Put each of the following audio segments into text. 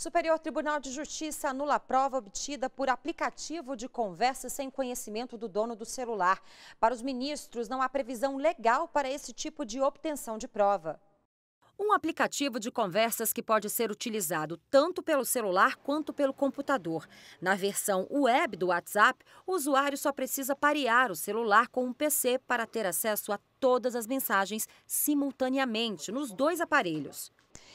Superior Tribunal de Justiça anula a prova obtida por aplicativo de conversa sem conhecimento do dono do celular. Para os ministros, não há previsão legal para esse tipo de obtenção de prova. Um aplicativo de conversas que pode ser utilizado tanto pelo celular quanto pelo computador. Na versão web do WhatsApp, o usuário só precisa parear o celular com um PC para ter acesso a todas as mensagens simultaneamente nos dois aparelhos.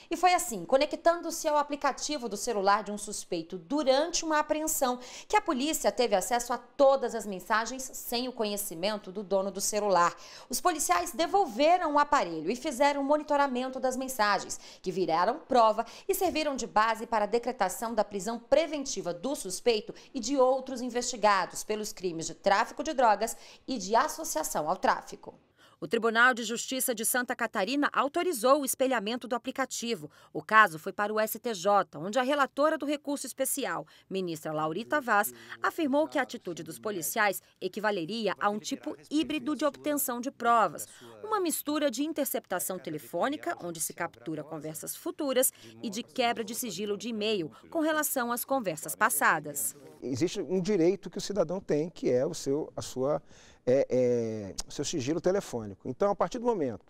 E foi assim, conectando-se ao aplicativo do celular de um suspeito durante uma apreensão, que a polícia teve acesso a todas as mensagens sem o conhecimento do dono do celular. Os policiais devolveram o aparelho e fizeram o monitoramento das mensagens, que viraram prova e serviram de base para a decretação da prisão preventiva do suspeito e de outros investigados pelos crimes de tráfico de drogas e de associação ao tráfico. O Tribunal de Justiça de Santa Catarina autorizou o espelhamento do aplicativo. O caso foi para o STJ, onde a relatora do recurso especial, ministra Laurita Vaz, afirmou que a atitude dos policiais equivaleria a um tipo híbrido de obtenção de provas, uma mistura de interceptação telefônica, onde se captura conversas futuras, e de quebra de sigilo de e-mail com relação às conversas passadas. Existe um direito que o cidadão tem, que é o seu, a sua é, é, seu sigilo telefônico. Então, a partir do momento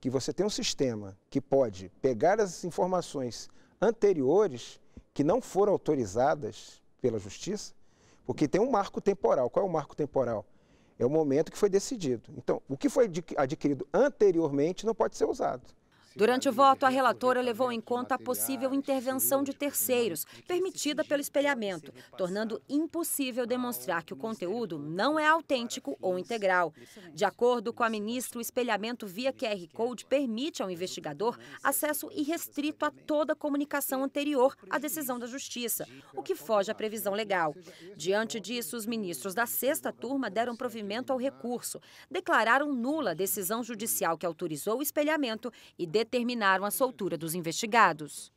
que você tem um sistema que pode pegar as informações anteriores que não foram autorizadas pela justiça, porque tem um marco temporal. Qual é o marco temporal? É o momento que foi decidido. Então, o que foi adquirido anteriormente não pode ser usado. Durante o voto, a relatora levou em conta a possível intervenção de terceiros, permitida pelo espelhamento, tornando impossível demonstrar que o conteúdo não é autêntico ou integral. De acordo com a ministra, o espelhamento via QR Code permite ao investigador acesso irrestrito a toda a comunicação anterior à decisão da Justiça, o que foge à né? previsão legal. É Diante disso, os ministros da sexta turma deram é provimento ao recurso, declararam nula a decisão judicial que autorizou o espelhamento e determinaram a soltura dos investigados.